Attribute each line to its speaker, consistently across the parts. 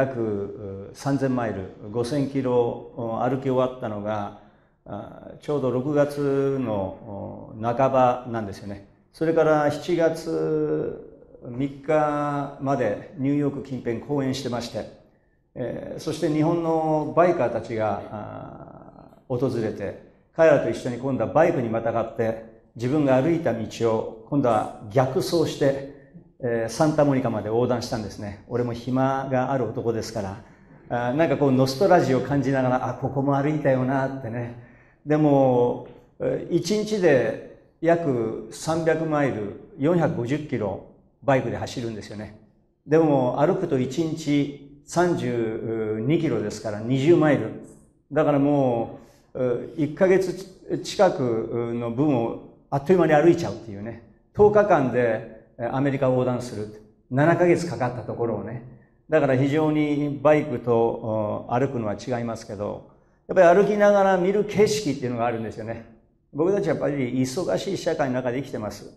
Speaker 1: 約3000マイル5000キロ歩き終わったのがちょうど6月の半ばなんですよねそれから7月3日までニューヨーク近辺講演してまして、えそして日本のバイカーたちが訪れて彼らと一緒に今度はバイクにまたがって自分が歩いた道を今度は逆走してえサンタモニカまで横断したんですね俺も暇がある男ですからあなんかこうノストラジオを感じながらあここも歩いたよなってねでも1日で約300マイル450キロバイクで走るんですよねでも歩くと1日32キロですから20マイルだからもう1ヶ月近くの分をあっという間に歩いちゃうっていうね10日間でアメリカ横断する。7ヶ月かかったところをね。だから非常にバイクと歩くのは違いますけど、やっぱり歩きながら見る景色っていうのがあるんですよね。僕たちはやっぱり忙しい社会の中で生きてます。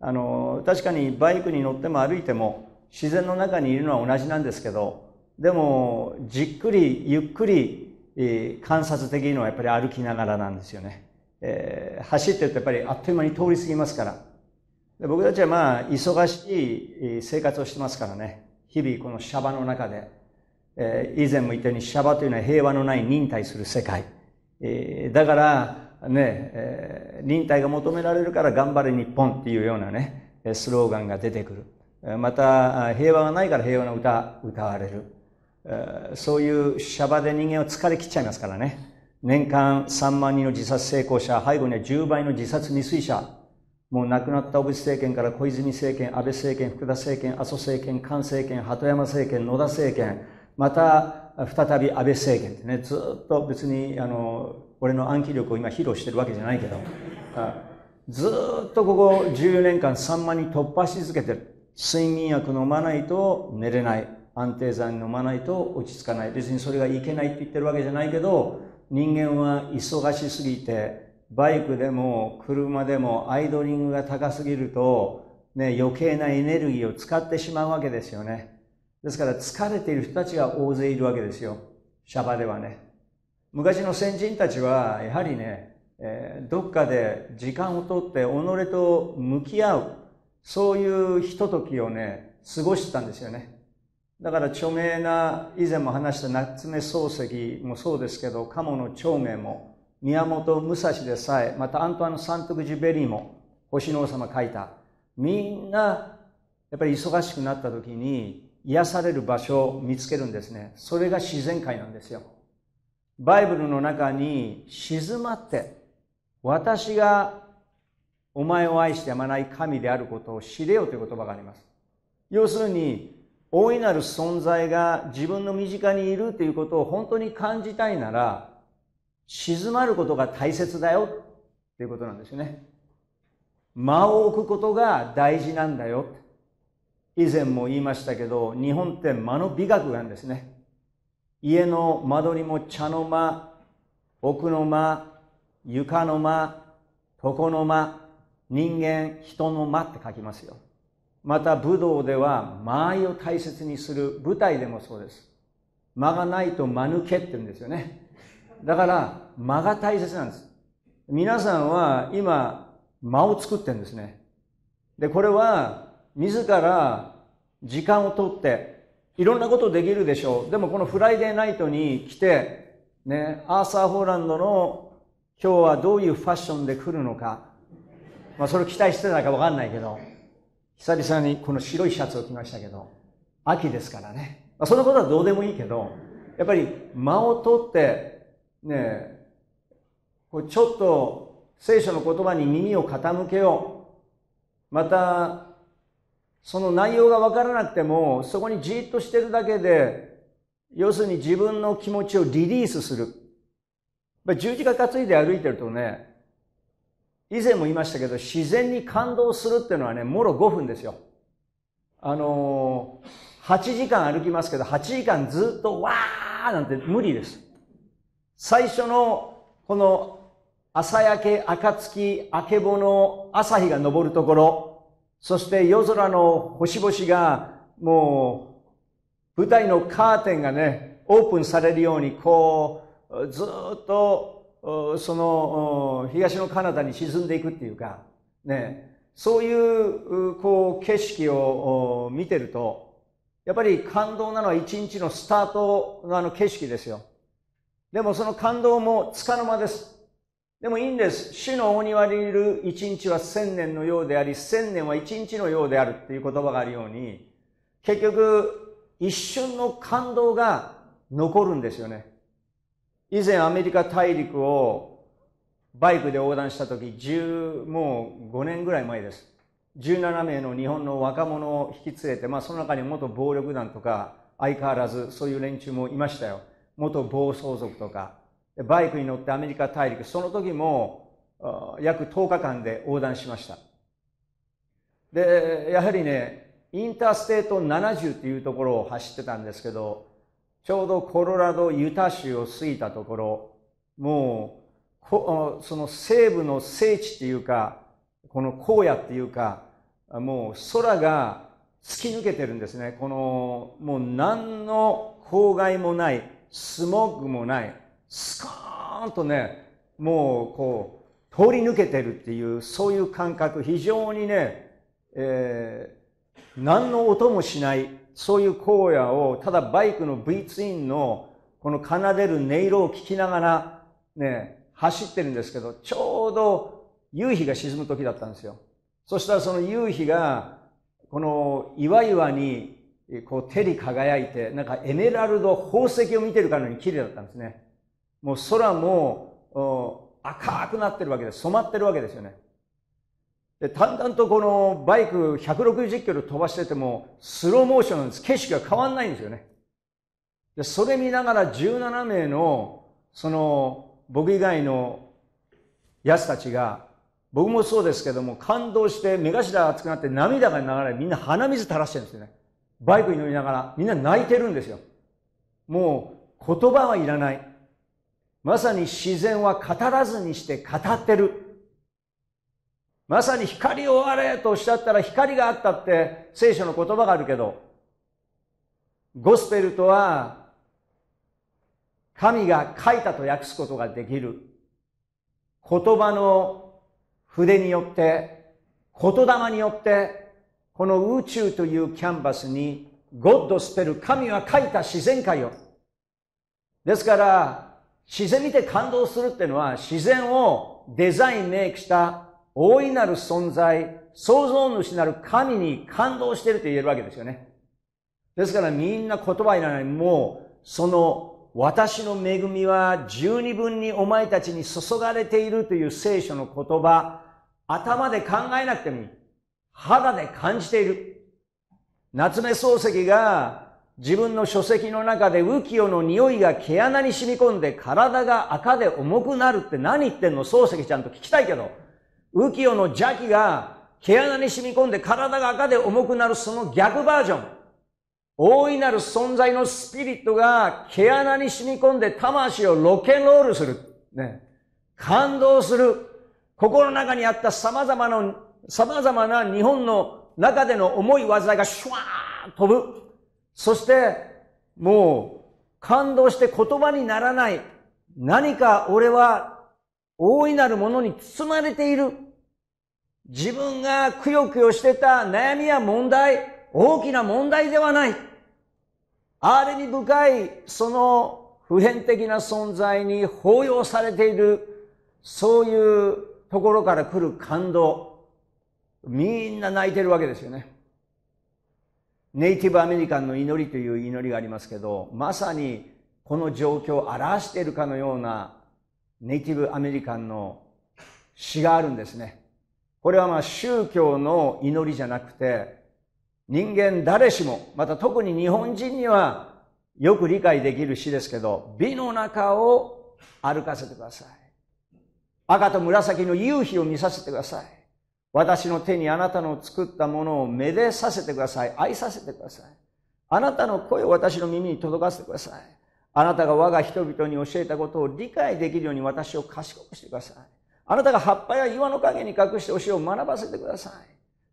Speaker 1: あの、確かにバイクに乗っても歩いても自然の中にいるのは同じなんですけど、でもじっくりゆっくり、えー、観察できるのはやっぱり歩きながらなんですよね。えー、走ってるとやっぱりあっという間に通り過ぎますから。僕たちはまあ、忙しい生活をしてますからね。日々このシャバの中で、えー、以前も言ったようにシャバというのは平和のない忍耐する世界。えー、だから、ね、えー、忍耐が求められるから頑張れ日本っていうようなね、スローガンが出てくる。また、平和がないから平和の歌、歌われる。えー、そういうシャバで人間は疲れ切っちゃいますからね。年間3万人の自殺成功者、背後には10倍の自殺未遂者もう亡くなった小渕政権から小泉政権、安倍政権、福田政権、麻生政権、菅政権、鳩山政権、野田政権、また再び安倍政権ってね、ずっと別にあの俺の暗記力を今披露してるわけじゃないけど、ずっとここ14年間ん万に突破し続けてる。睡眠薬飲まないと寝れない。安定剤飲まないと落ち着かない。別にそれがいけないって言ってるわけじゃないけど、人間は忙しすぎて、バイクでも車でもアイドリングが高すぎると、ね、余計なエネルギーを使ってしまうわけですよね。ですから疲れている人たちが大勢いるわけですよ。シャバではね。昔の先人たちは、やはりね、えー、どっかで時間をとって己と向き合う、そういうひとときをね、過ごしてたんですよね。だから著名な、以前も話した夏目漱石もそうですけど、鴨の長明も、宮本武蔵でさえまたアントワン・サントグジベリーも星の王様書いたみんなやっぱり忙しくなった時に癒される場所を見つけるんですねそれが自然界なんですよバイブルの中に静まって私がお前を愛してやまない神であることを知れよという言葉があります要するに大いなる存在が自分の身近にいるということを本当に感じたいなら静まることが大切だよっていうことなんですよね間を置くことが大事なんだよ以前も言いましたけど日本って間の美学なんですね家の間取りも茶の間奥の間床の間床の間人間人の間って書きますよまた武道では間合いを大切にする舞台でもそうです間がないと間抜けって言うんですよねだから間が大切なんです。皆さんは今間を作ってるんですね。で、これは自ら時間をとっていろんなことできるでしょう。でもこのフライデーナイトに来て、ね、アーサー・ホーランドの今日はどういうファッションで来るのか、まあそれ期待してたかわかんないけど、久々にこの白いシャツを着ましたけど、秋ですからね。まあ、そのことはどうでもいいけど、やっぱり間を取ってねこちょっと聖書の言葉に耳を傾けよう。また、その内容がわからなくても、そこにじっとしてるだけで、要するに自分の気持ちをリリースする。十字架担いで歩いてるとね、以前も言いましたけど、自然に感動するっていうのはね、もろ5分ですよ。あのー、8時間歩きますけど、8時間ずっとわーなんて無理です。最初のこの朝焼け、暁、明けぼの朝日が昇るところ、そして夜空の星々がもう舞台のカーテンがね、オープンされるようにこう、ずっとその東の彼方に沈んでいくっていうか、ね、そういうこう景色を見てると、やっぱり感動なのは一日のスタートのあの景色ですよ。でもその感動もつかの間です。でもいいんです。主のお庭にいる一日は千年のようであり、千年は一日のようであるっていう言葉があるように、結局、一瞬の感動が残るんですよね。以前アメリカ大陸をバイクで横断した時、もう5年ぐらい前です。17名の日本の若者を引き連れて、まあその中に元暴力団とか相変わらずそういう連中もいましたよ。元暴走族とかバイクに乗ってアメリカ大陸その時も約10日間で横断しましたでやはりねインターステート70っていうところを走ってたんですけどちょうどコロラドユタ州を過ぎたところもうその西部の聖地っていうかこの荒野っていうかもう空が突き抜けてるんですねこのもう何の公害もないスモークもないスコーンとねもうこう通り抜けてるっていうそういう感覚非常にね、えー、何の音もしないそういう荒野をただバイクの V ツインのこの奏でる音色を聞きながらね走ってるんですけどちょうど夕日が沈む時だったんですよそしたらその夕日がこの岩岩にこう手に輝いて、なんかエメラルド、宝石を見てるかのように綺麗だったんですね。もう空も赤くなってるわけで染まってるわけですよね。で、淡々とこのバイク160キロ飛ばしてても、スローモーションなんです。景色が変わんないんですよね。で、それ見ながら17名の、その、僕以外のやつたちが、僕もそうですけども、感動して目頭熱くなって涙が流れ、みんな鼻水垂らしてるんですよね。バイクに乗りながらみんな泣いてるんですよ。もう言葉はいらない。まさに自然は語らずにして語ってる。まさに光をあれとおっしゃったら光があったって聖書の言葉があるけど、ゴスペルとは神が書いたと訳すことができる。言葉の筆によって、言霊によってこの宇宙というキャンバスに、ゴッドスペル、神は書いた自然界を。ですから、自然見て感動するっていうのは、自然をデザインメイクした大いなる存在、創造主なる神に感動していると言えるわけですよね。ですからみんな言葉いらない。もう、その、私の恵みは十二分にお前たちに注がれているという聖書の言葉、頭で考えなくてもいい。肌で感じている。夏目漱石が自分の書籍の中で浮世の匂いが毛穴に染み込んで体が赤で重くなるって何言ってんの漱石ちゃんと聞きたいけど、浮世の邪気が毛穴に染み込んで体が赤で重くなるその逆バージョン。大いなる存在のスピリットが毛穴に染み込んで魂をロケンロールする。ね。感動する。心の中にあった様々な様々な日本の中での思い煩いがシュワーン飛ぶ。そして、もう、感動して言葉にならない。何か俺は大いなるものに包まれている。自分がくよくよしてた悩みや問題、大きな問題ではない。あれに深い、その普遍的な存在に包容されている、そういうところから来る感動。みんな泣いてるわけですよね。ネイティブアメリカンの祈りという祈りがありますけど、まさにこの状況を表しているかのようなネイティブアメリカンの詩があるんですね。これはまあ宗教の祈りじゃなくて、人間誰しも、また特に日本人にはよく理解できる詩ですけど、美の中を歩かせてください。赤と紫の夕日を見させてください。私の手にあなたの作ったものをめでさせてください。愛させてください。あなたの声を私の耳に届かせてください。あなたが我が人々に教えたことを理解できるように私を賢くしてください。あなたが葉っぱや岩の陰に隠して教えを学ばせてください。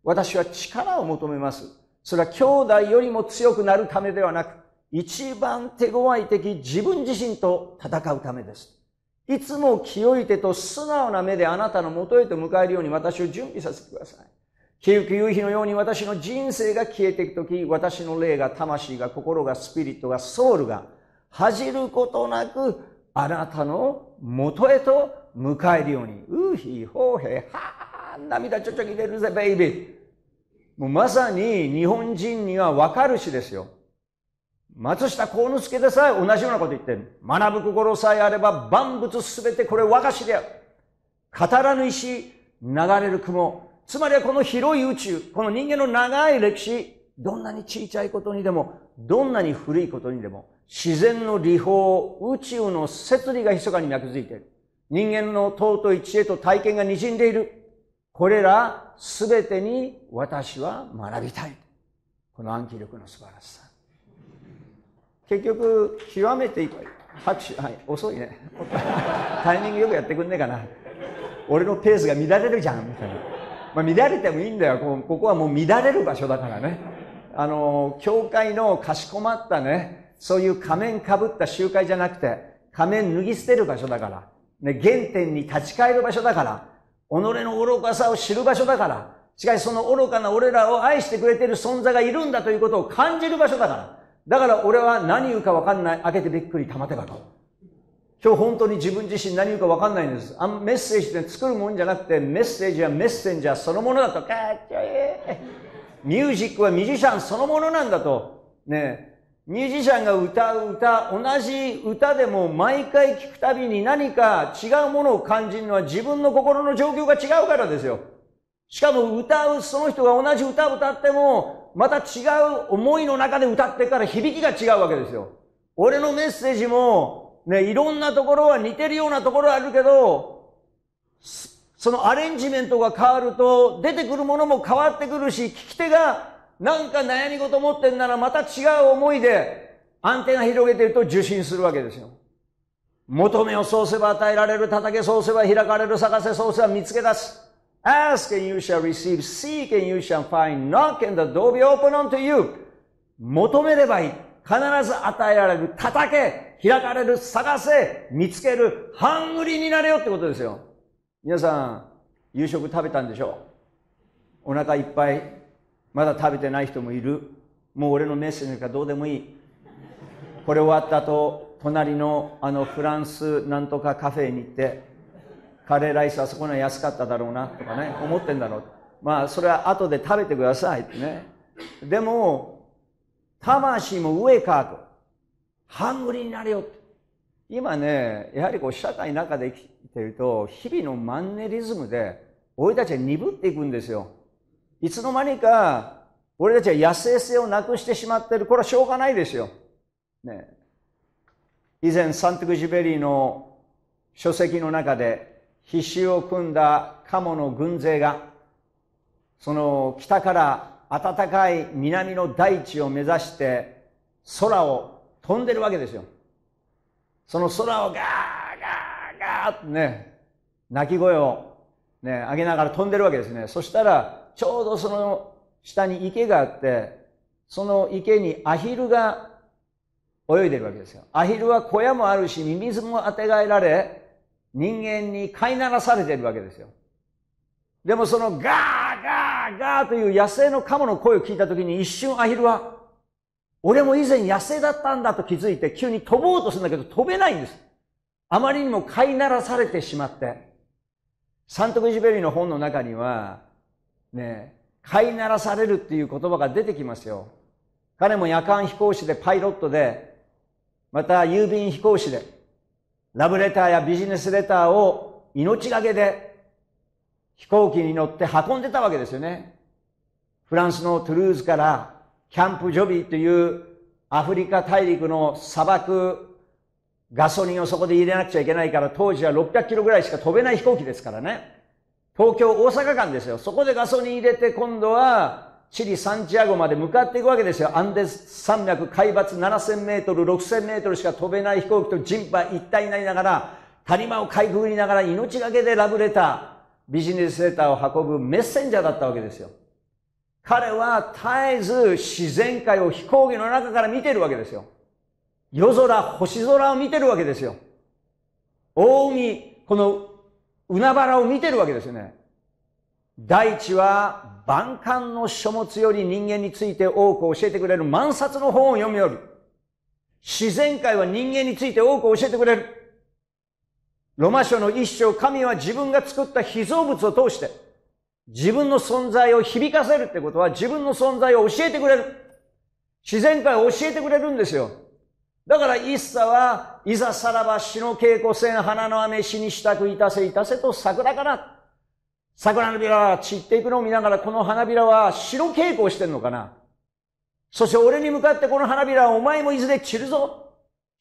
Speaker 1: 私は力を求めます。それは兄弟よりも強くなるためではなく、一番手強い敵、自分自身と戦うためです。いつも清い手と素直な目であなたの元へと迎えるように私を準備させてください。消ゆく夕日のように私の人生が消えていくとき、私の霊が、魂が、心が、スピリットが、ソウルが、恥じることなく、あなたの元へと迎えるように。うひほへはー涙ちょちょぎ出るぜ、ベイビー。もうまさに日本人にはわかるしですよ。松下幸之助でさえ同じようなこと言ってる。学ぶ心さえあれば万物すべてこれ和菓子である。語らぬ石、流れる雲。つまりはこの広い宇宙、この人間の長い歴史、どんなに小さいことにでも、どんなに古いことにでも、自然の理法、宇宙の摂理が密かに脈づいている。人間の尊い知恵と体験が滲んでいる。これらすべてに私は学びたい。この暗記力の素晴らしさ。結局極めて拍手はい遅いねタイミングよくやってくんねえかな俺のペースが乱れるじゃんみたいな、まあ、乱れてもいいんだよここはもう乱れる場所だからねあの教会のかしこまったねそういう仮面かぶった集会じゃなくて仮面脱ぎ捨てる場所だから、ね、原点に立ち返る場所だから己の愚かさを知る場所だからしかしその愚かな俺らを愛してくれてる存在がいるんだということを感じる場所だからだから俺は何言うかわかんない。開けてびっくり玉手箱。今日本当に自分自身何言うかわかんないんです。あメッセージって作るもんじゃなくて、メッセージはメッセンジャーそのものだと、かっちょいミュージックはミュージシャンそのものなんだと。ねミュージシャンが歌う歌、同じ歌でも毎回聴くたびに何か違うものを感じるのは自分の心の状況が違うからですよ。しかも歌う、その人が同じ歌を歌っても、また違う思いの中で歌ってから響きが違うわけですよ。俺のメッセージも、ね、いろんなところは似てるようなところあるけど、そのアレンジメントが変わると、出てくるものも変わってくるし、聞き手がなんか悩み事持ってんならまた違う思いでアンテナ広げてると受信するわけですよ。求めをそうせば与えられる、叩けそうせば開かれる、探せそうせば見つけ出す。Ask and you shall receive, seek and you shall find, knock and the door be open unto you. 求めればいい。必ず与えられる。叩け、開かれる、探せ、見つける、ハングリーになれよってことですよ。皆さん、夕食食べたんでしょうお腹いっぱい。まだ食べてない人もいる。もう俺のメッセージかどうでもいい。これ終わった後、隣のあのフランスなんとかカフェに行って、カレーライスあそこは安かっただろうなとかね、思ってんだろう。まあ、それは後で食べてくださいってね。でも、魂も上かと。ハングリーになれよって。今ね、やはりこう、社会の中で生きてると、日々のマンネリズムで、俺たちは鈍っていくんですよ。いつの間にか、俺たちは野生性をなくしてしまってる。これはしょうがないですよ。ね。以前、サンテクジベリーの書籍の中で、必死を組んだ鴨の軍勢がその北から暖かい南の大地を目指して空を飛んでるわけですよその空をガーガーガーってね鳴き声をね上げながら飛んでるわけですねそしたらちょうどその下に池があってその池にアヒルが泳いでるわけですよアヒルは小屋もあるしミミズもあてがえられ人間に飼いならされているわけですよ。でもそのガーガーガーという野生のカモの声を聞いたときに一瞬アヒルは、俺も以前野生だったんだと気づいて急に飛ぼうとするんだけど飛べないんです。あまりにも飼いならされてしまって。サントクジベリーの本の中には、ね、飼いならされるっていう言葉が出てきますよ。彼も夜間飛行士でパイロットで、また郵便飛行士で、ラブレターやビジネスレターを命がけで飛行機に乗って運んでたわけですよね。フランスのトゥルーズからキャンプジョビーというアフリカ大陸の砂漠、ガソリンをそこで入れなくちゃいけないから当時は600キロぐらいしか飛べない飛行機ですからね。東京大阪間ですよ。そこでガソリン入れて今度はチリ、サンチアゴまで向かっていくわけですよ。アンデス山脈、海抜7000メートル、6000メートルしか飛べない飛行機と人馬一体になりながら、谷間をかいくぐりながら命がけでラブレター、ビジネスレターを運ぶメッセンジャーだったわけですよ。彼は絶えず自然界を飛行機の中から見てるわけですよ。夜空、星空を見てるわけですよ。大海、この海原を見てるわけですよね。第一は万感の書物より人間について多く教えてくれる万冊の本を読みよる。自然界は人間について多く教えてくれる。ロマ書の一章、神は自分が作った被造物を通して、自分の存在を響かせるってことは自分の存在を教えてくれる。自然界を教えてくれるんですよ。だから一茶はいざさらば死の稽古せん花の雨死にしたくいたせいたせと桜から桜のびらは散っていくのを見ながら、この花びらは白稽古をしてんのかなそして俺に向かってこの花びらはお前もいずれ散るぞ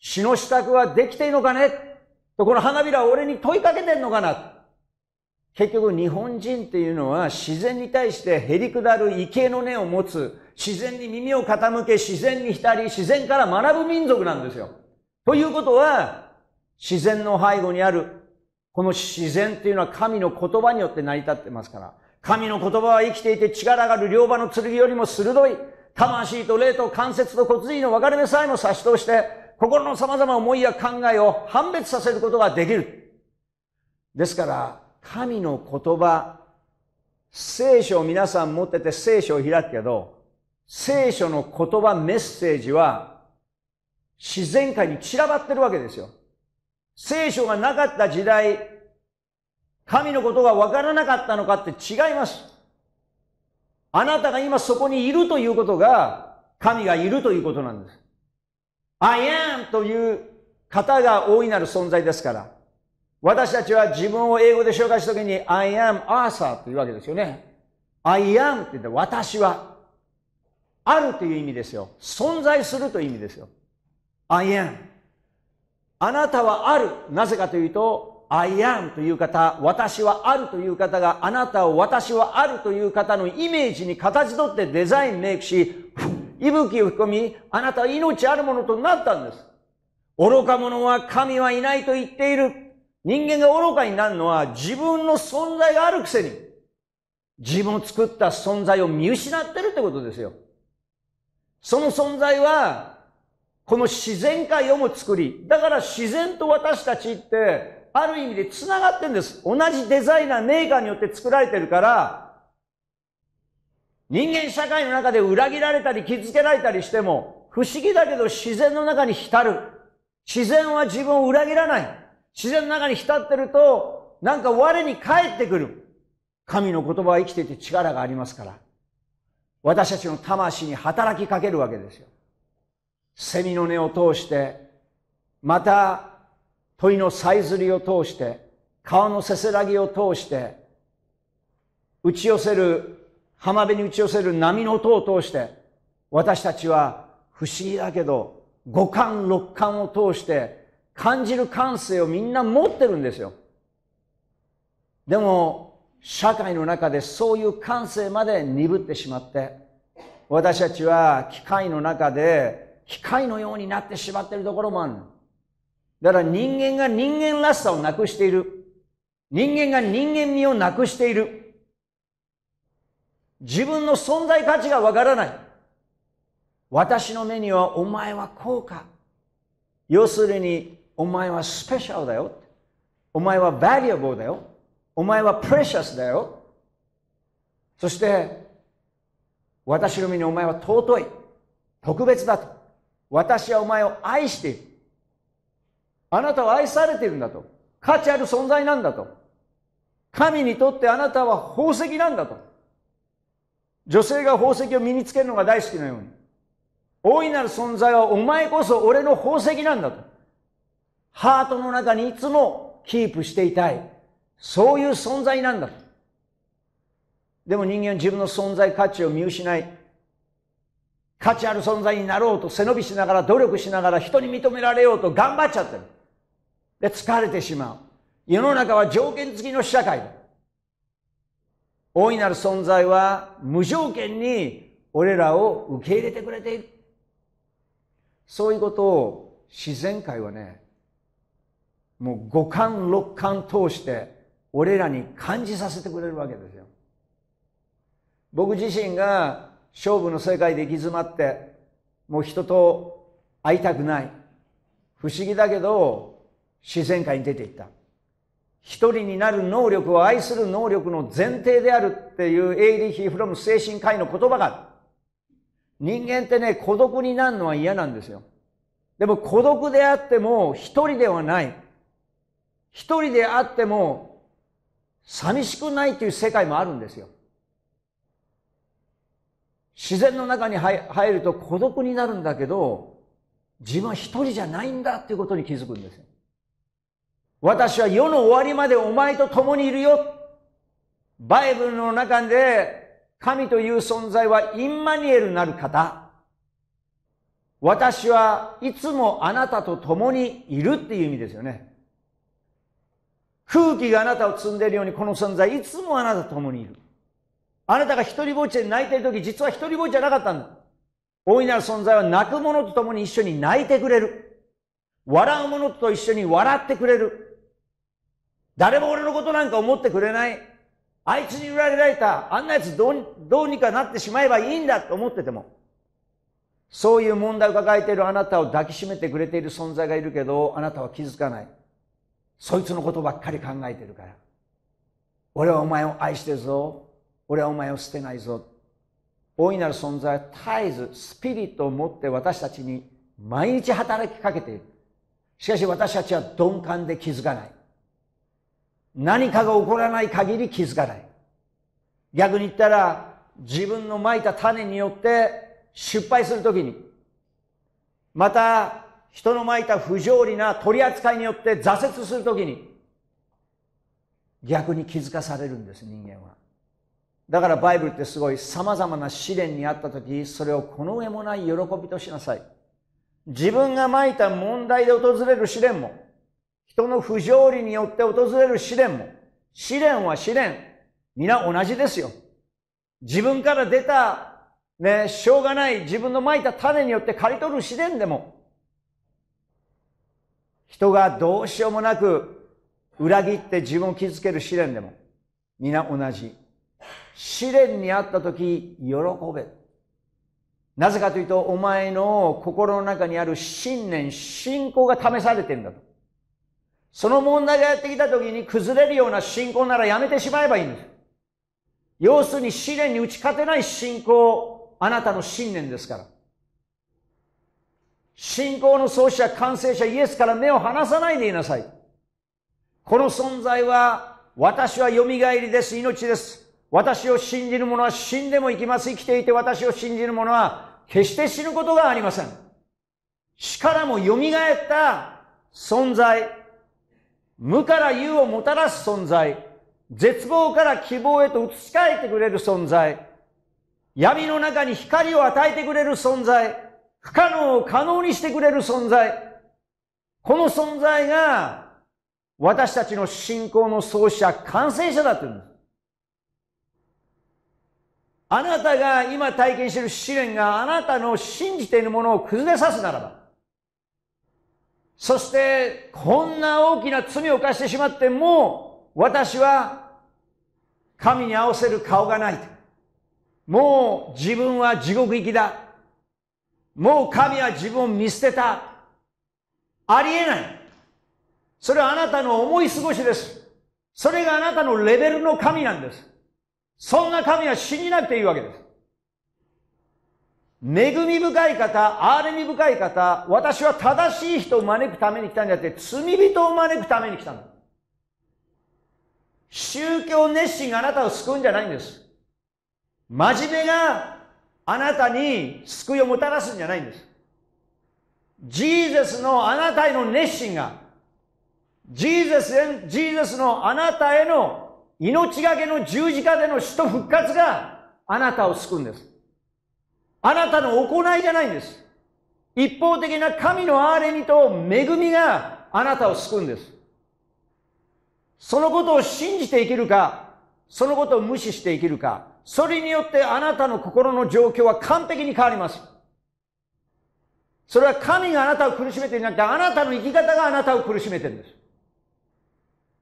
Speaker 1: 死の支度はできていのかねとこの花びらは俺に問いかけてんのかな結局日本人っていうのは自然に対してへりくだる畏敬の根を持つ、自然に耳を傾け、自然に浸り、自然から学ぶ民族なんですよ。ということは、自然の背後にあるこの自然っていうのは神の言葉によって成り立ってますから。神の言葉は生きていて力がある両刃の剣よりも鋭い。魂と霊と関節と骨髄の分かれ目さえも差し通して、心の様々な思いや考えを判別させることができる。ですから、神の言葉、聖書を皆さん持ってて聖書を開くけど、聖書の言葉、メッセージは、自然界に散らばってるわけですよ。聖書がなかった時代、神のことが分からなかったのかって違います。あなたが今そこにいるということが、神がいるということなんです。I am という方が大いなる存在ですから、私たちは自分を英語で紹介したときに、I am Arthur というわけですよね。I am って言って、私は、あるという意味ですよ。存在するという意味ですよ。I am。あなたはある。なぜかというと、I am という方、私はあるという方があなたを私はあるという方のイメージに形取ってデザインメイクし、息吹を吹き込み、あなたは命あるものとなったんです。愚か者は神はいないと言っている。人間が愚かになるのは自分の存在があるくせに、自分を作った存在を見失ってるってことですよ。その存在は、この自然界をも作り、だから自然と私たちってある意味で繋がってんです。同じデザイナー、メーカーによって作られてるから、人間社会の中で裏切られたり傷つけられたりしても、不思議だけど自然の中に浸る。自然は自分を裏切らない。自然の中に浸ってると、なんか我に返ってくる。神の言葉は生きていて力がありますから。私たちの魂に働きかけるわけですよ。セミの根を通して、また鳥のさえずりを通して、川のせせらぎを通して、打ち寄せる、浜辺に打ち寄せる波の音を通して、私たちは不思議だけど、五感六感を通して感じる感性をみんな持ってるんですよ。でも、社会の中でそういう感性まで鈍ってしまって、私たちは機械の中で機械のようになってしまっているところもある。だから人間が人間らしさをなくしている。人間が人間味をなくしている。自分の存在価値がわからない。私の目にはお前はこうか。要するに、お前はスペシャルだよ。お前はバリアボーだよ。お前はプレシャスだよ。そして、私の身にお前は尊い。特別だと。私はお前を愛している。あなたは愛されているんだと。価値ある存在なんだと。神にとってあなたは宝石なんだと。女性が宝石を身につけるのが大好きなように。大いなる存在はお前こそ俺の宝石なんだと。ハートの中にいつもキープしていたい。そういう存在なんだと。でも人間は自分の存在価値を見失い、価値ある存在になろうと背伸びしながら努力しながら人に認められようと頑張っちゃってる。で疲れてしまう。世の中は条件付きの社会だ。大いなる存在は無条件に俺らを受け入れてくれている。そういうことを自然界はね、もう五感六感通して俺らに感じさせてくれるわけですよ。僕自身が勝負の世界で行き詰まって、もう人と会いたくない。不思議だけど、自然界に出ていった。一人になる能力を愛する能力の前提であるっていうエイリヒ・フロム精神科医の言葉がある。人間ってね、孤独になるのは嫌なんですよ。でも孤独であっても一人ではない。一人であっても寂しくないという世界もあるんですよ。自然の中に入ると孤独になるんだけど、自分は一人じゃないんだっていうことに気づくんですよ。私は世の終わりまでお前と共にいるよ。バイブルの中で神という存在はインマニエルなる方。私はいつもあなたと共にいるっていう意味ですよね。空気があなたを積んでいるようにこの存在いつもあなたと共にいる。あなたが一人ぼっちで泣いてる時実は一人ぼっちじゃなかったんだ。大いなる存在は泣く者と共に一緒に泣いてくれる。笑う者と一緒に笑ってくれる。誰も俺のことなんか思ってくれない。あいつにられられた。あんなやつどうどうにかなってしまえばいいんだと思ってても。そういう問題を抱えているあなたを抱きしめてくれている存在がいるけど、あなたは気づかない。そいつのことばっかり考えてるから。俺はお前を愛してるぞ。俺はお前を捨てないぞ。大いなる存在は絶えずスピリットを持って私たちに毎日働きかけている。しかし私たちは鈍感で気づかない。何かが起こらない限り気づかない。逆に言ったら、自分の蒔いた種によって失敗するときに、また、人の蒔いた不条理な取り扱いによって挫折するときに、逆に気づかされるんです、人間は。だからバイブルってすごい様々な試練にあったとき、それをこの上もない喜びとしなさい。自分が蒔いた問題で訪れる試練も、人の不条理によって訪れる試練も、試練は試練、皆同じですよ。自分から出た、ね、しょうがない自分の蒔いた種によって刈り取る試練でも、人がどうしようもなく裏切って自分を傷つける試練でも、皆同じ。試練にあった時、喜べ。なぜかというと、お前の心の中にある信念、信仰が試されてるんだと。その問題がやってきた時に崩れるような信仰ならやめてしまえばいいんです。要するに試練に打ち勝てない信仰、あなたの信念ですから。信仰の創始者、完成者、イエスから目を離さないでいなさい。この存在は、私は蘇りです、命です。私を信じる者は死んでも生きます。生きていて私を信じる者は、決して死ぬことがありません。力も蘇った存在、無から有をもたらす存在、絶望から希望へと移し替えてくれる存在、闇の中に光を与えてくれる存在、不可能を可能にしてくれる存在、この存在が私たちの信仰の創始者、完成者だというんです。あなたが今体験している試練があなたの信じているものを崩れさすならば、そしてこんな大きな罪を犯してしまってもう私は神に合わせる顔がない。もう自分は地獄行きだ。もう神は自分を見捨てた。ありえない。それはあなたの思い過ごしです。それがあなたのレベルの神なんです。そんな神は信じなくていいわけです。恵み深い方、憐れみ深い方、私は正しい人を招くために来たんじゃなくて、罪人を招くために来たの。宗教熱心があなたを救うんじゃないんです。真面目があなたに救いをもたらすんじゃないんです。ジーゼスのあなたへの熱心が、ジーゼスへ、ジーゼスのあなたへの命がけの十字架での死と復活があなたを救うんです。あなたの行いじゃないんです。一方的な神の憐れみと恵みがあなたを救うんです。そのことを信じて生きるか、そのことを無視して生きるか、それによってあなたの心の状況は完璧に変わります。それは神があなたを苦しめていなくて、あなたの生き方があなたを苦しめてるんです。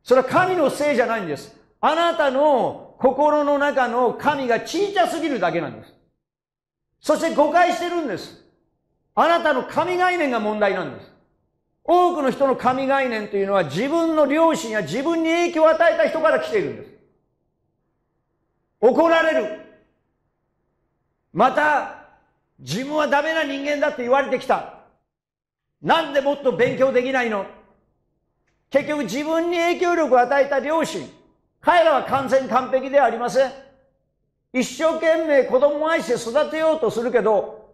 Speaker 1: それは神のせいじゃないんです。あなたの心の中の神が小さすぎるだけなんです。そして誤解してるんです。あなたの神概念が問題なんです。多くの人の神概念というのは自分の両親や自分に影響を与えた人から来ているんです。怒られる。また、自分はダメな人間だって言われてきた。なんでもっと勉強できないの結局自分に影響力を与えた両親、彼らは完全完璧ではありません。一生懸命子供を愛して育てようとするけど、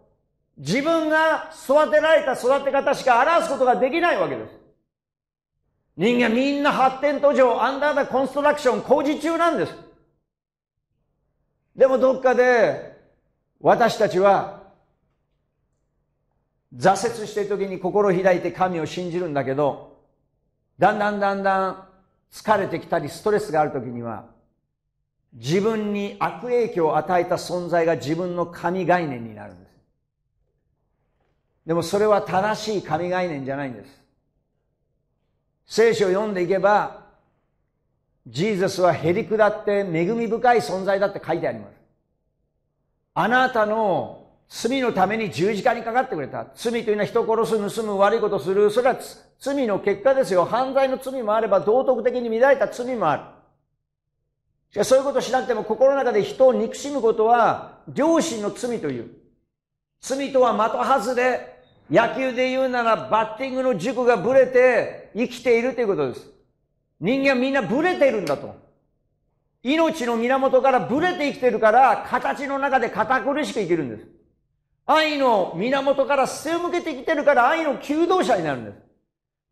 Speaker 1: 自分が育てられた育て方しか表すことができないわけです。人間みんな発展途上、アンダーダコンストラクション工事中なんです。でもどっかで私たちは挫折してる時に心を開いて神を信じるんだけど、だんだんだんだん疲れてきたりストレスがある時には自分に悪影響を与えた存在が自分の神概念になるんです。でもそれは正しい神概念じゃないんです。聖書を読んでいけば、ジーザスはへり下って恵み深い存在だって書いてあります。あなたの罪のために十字架にかかってくれた。罪というのは人殺す、盗む、悪いことする。それは罪の結果ですよ。犯罪の罪もあれば道徳的に乱れた罪もある。しかしそういうことをしなくても心の中で人を憎しむことは良心の罪という。罪とは的外れ、野球で言うならバッティングの軸がブレて生きているということです。人間みんなブレてるんだと。命の源からブレて生きてるから、形の中で堅苦しく生きるんです。愛の源から背を向けてきてるから愛の求道者になるんです。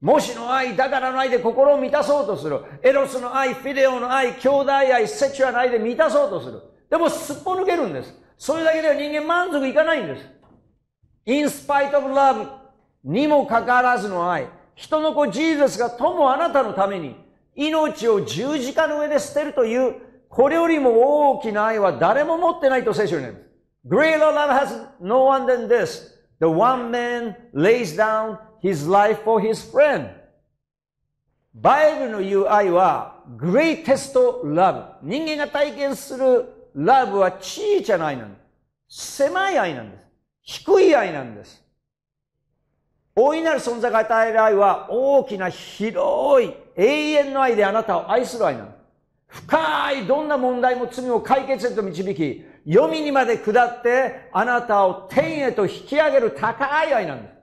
Speaker 1: もしの愛、だからの愛で心を満たそうとする。エロスの愛、フィデオの愛、兄弟愛、セチュアの愛で満たそうとする。でもすっぽ抜けるんです。それだけでは人間満足いかないんです。in spite of love にもかかわらずの愛。人の子ジーザスがともあなたのために命を十字架の上で捨てるという、これよりも大きな愛は誰も持ってないと聖書になります。Greater love has no one than this. The one man lays down his life for his friend. バイブルの言う愛は greatest love。人間が体験する love は小さな愛なんです。狭い愛なんです。低い愛なんです。大いなる存在が与える愛は大きな広い永遠の愛であなたを愛する愛なんです。深いどんな問題も罪を解決へと導き、読みにまで下ってあなたを天へと引き上げる高い愛なんです。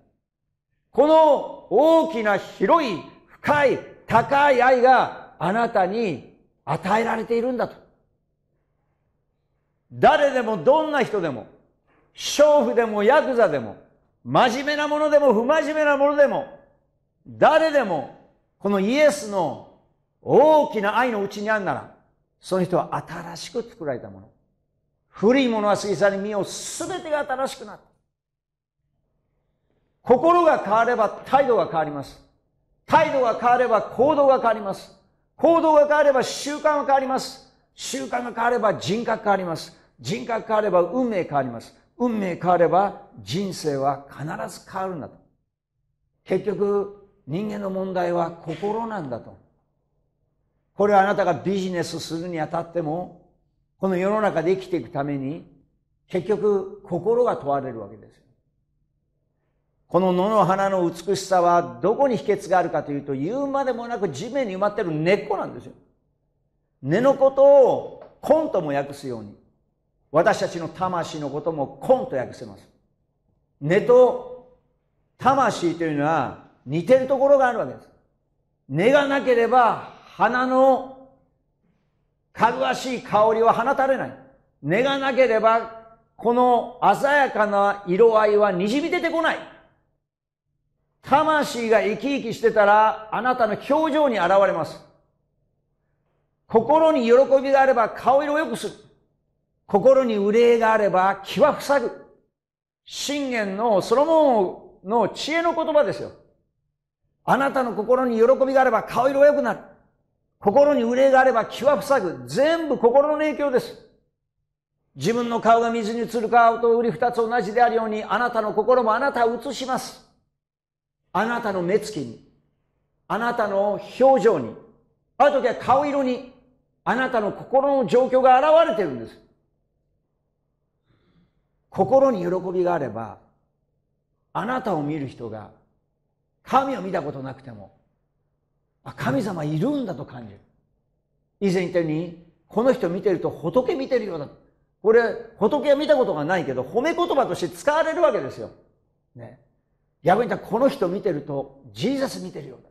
Speaker 1: この大きな広い深い高い愛があなたに与えられているんだと。誰でもどんな人でも、娼婦でもヤクザでも、真面目なものでも不真面目なものでも、誰でもこのイエスの大きな愛のうちにあるなら、その人は新しく作られたもの。古いものは過ぎ去り、身を全てが新しくなった。心が変われば態度が変わります。態度が変われば行動が変わります。行動が変われば習慣が変わります。習慣が変われば人格変わります。人格変われば運命変わります。運命変われば人生は必ず変わるんだと。結局、人間の問題は心なんだと。これはあなたがビジネスするにあたっても、この世の中で生きていくために、結局心が問われるわけですよ。この野の花の美しさはどこに秘訣があるかというと言うまでもなく地面に埋まってる根っこなんですよ根のことを根とも訳すように私たちの魂のことも根と訳せます根と魂というのは似てるところがあるわけです根がなければ花のかぐわしい香りは放たれない根がなければこの鮮やかな色合いはにじみ出てこない魂が生き生きしてたら、あなたの表情に現れます。心に喜びがあれば顔色を良くする。心に憂いがあれば気は塞ぐ。信玄のソロモンの知恵の言葉ですよ。あなたの心に喜びがあれば顔色が良くなる。心に憂いがあれば気は塞ぐ。全部心の影響です。自分の顔が水に映る顔と売り二つ同じであるように、あなたの心もあなたを映します。あなたの目つきにあなたの表情にある時は顔色にあなたの心の状況が現れてるんです心に喜びがあればあなたを見る人が神を見たことなくてもあ神様いるんだと感じる以前言ったようにこの人見てると仏見てるようだこれ仏は見たことがないけど褒め言葉として使われるわけですよ、ね、逆に言ったらこの人見てるとジーザス見てるようだ